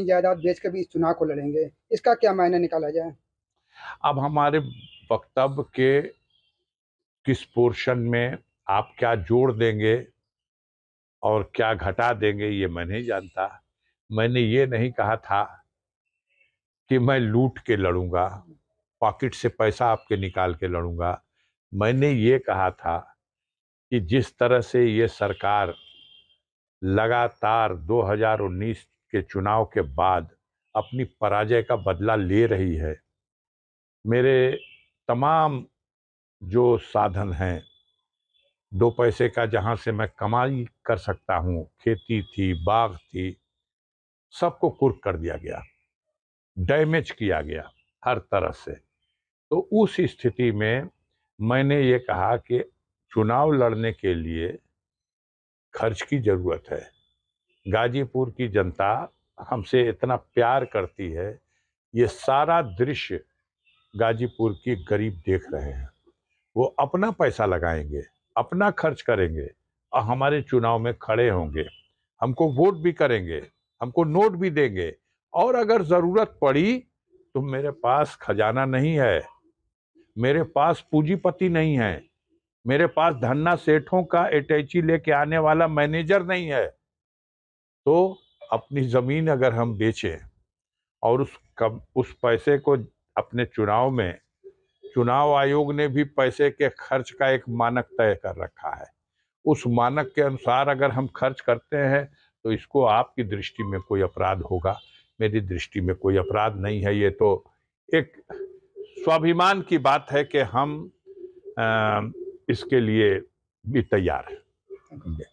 जायदाद बेच कर भी इस चुनाव को लड़ेंगे इसका क्या मायने निकाला जाए अब हमारे वक्तव्य के किस पोर्शन में आप क्या जोड़ देंगे और क्या घटा देंगे ये मैं नहीं जानता मैंने ये नहीं कहा था कि मैं लूट के लड़ूंगा पॉकेट से पैसा आपके निकाल के लड़ूंगा मैंने ये कहा था कि जिस तरह से ये सरकार लगातार 2019 के चुनाव के बाद अपनी पराजय का बदला ले रही है मेरे तमाम जो साधन हैं दो पैसे का जहाँ से मैं कमाई कर सकता हूँ खेती थी बाग थी सबको कुर्क कर दिया गया डैमेज किया गया हर तरह से तो उस स्थिति में मैंने ये कहा कि चुनाव लड़ने के लिए खर्च की ज़रूरत है गाजीपुर की जनता हमसे इतना प्यार करती है ये सारा दृश्य गाजीपुर की गरीब देख रहे हैं वो अपना पैसा लगाएंगे अपना खर्च करेंगे और हमारे चुनाव में खड़े होंगे हमको वोट भी करेंगे हमको नोट भी देंगे और अगर ज़रूरत पड़ी तो मेरे पास खजाना नहीं है मेरे पास पूंजीपति नहीं है मेरे पास धन्ना सेठों का एटैची लेके आने वाला मैनेजर नहीं है तो अपनी ज़मीन अगर हम बेचें और उस कम उस पैसे को अपने चुनाव में चुनाव आयोग ने भी पैसे के खर्च का एक मानक तय कर रखा है उस मानक के अनुसार अगर हम खर्च करते हैं तो इसको आपकी दृष्टि में कोई अपराध होगा मेरी दृष्टि में कोई अपराध नहीं है ये तो एक स्वाभिमान की बात है कि हम आ, इसके लिए भी तैयार हैं